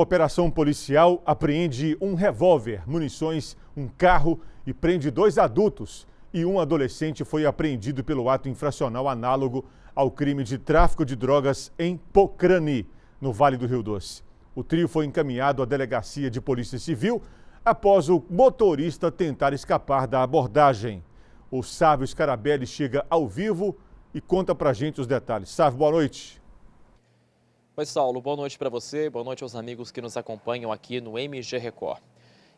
Operação policial apreende um revólver, munições, um carro e prende dois adultos. E um adolescente foi apreendido pelo ato infracional análogo ao crime de tráfico de drogas em Pocrani, no Vale do Rio Doce. O trio foi encaminhado à delegacia de Polícia Civil após o motorista tentar escapar da abordagem. O Sávio Scarabelli chega ao vivo e conta pra gente os detalhes. Sávio, boa noite. Oi, Saulo. Boa noite para você, boa noite aos amigos que nos acompanham aqui no MG Record.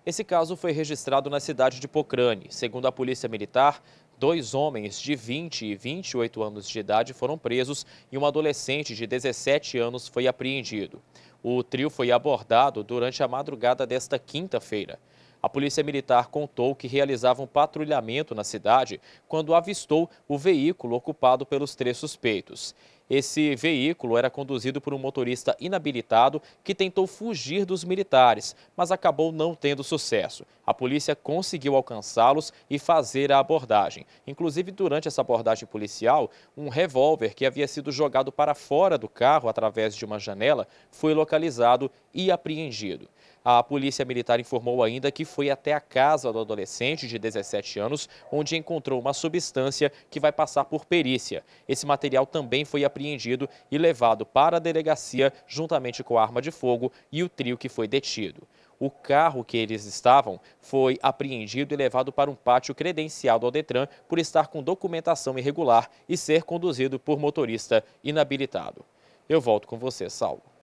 Esse caso foi registrado na cidade de Pocrane. Segundo a Polícia Militar, dois homens de 20 e 28 anos de idade foram presos e um adolescente de 17 anos foi apreendido. O trio foi abordado durante a madrugada desta quinta-feira. A Polícia Militar contou que realizava um patrulhamento na cidade quando avistou o veículo ocupado pelos três suspeitos. Esse veículo era conduzido por um motorista inabilitado que tentou fugir dos militares, mas acabou não tendo sucesso. A polícia conseguiu alcançá-los e fazer a abordagem. Inclusive, durante essa abordagem policial, um revólver que havia sido jogado para fora do carro através de uma janela foi localizado e apreendido. A polícia militar informou ainda que foi até a casa do adolescente de 17 anos, onde encontrou uma substância que vai passar por perícia. Esse material também foi apreendido e levado para a delegacia, juntamente com a arma de fogo e o trio que foi detido. O carro que eles estavam foi apreendido e levado para um pátio credenciado ao Detran por estar com documentação irregular e ser conduzido por motorista inabilitado. Eu volto com você, Saulo.